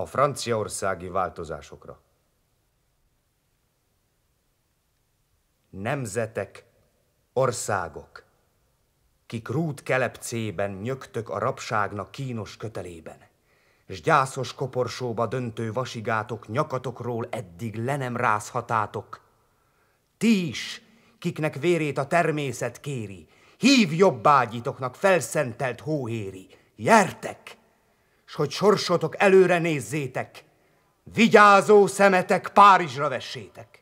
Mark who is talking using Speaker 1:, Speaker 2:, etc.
Speaker 1: a franciaországi változásokra.
Speaker 2: Nemzetek, országok, kik rút kelepcében nyögtök a rabságnak kínos kötelében, és gyászos koporsóba döntő vasigátok nyakatokról eddig le nem rázhatátok. Ti is, kiknek vérét a természet kéri, hív jobbágyitoknak felszentelt hóhéri, jertek! hogy sorsotok előre nézzétek, vigyázó szemetek Párizsra
Speaker 3: vessétek.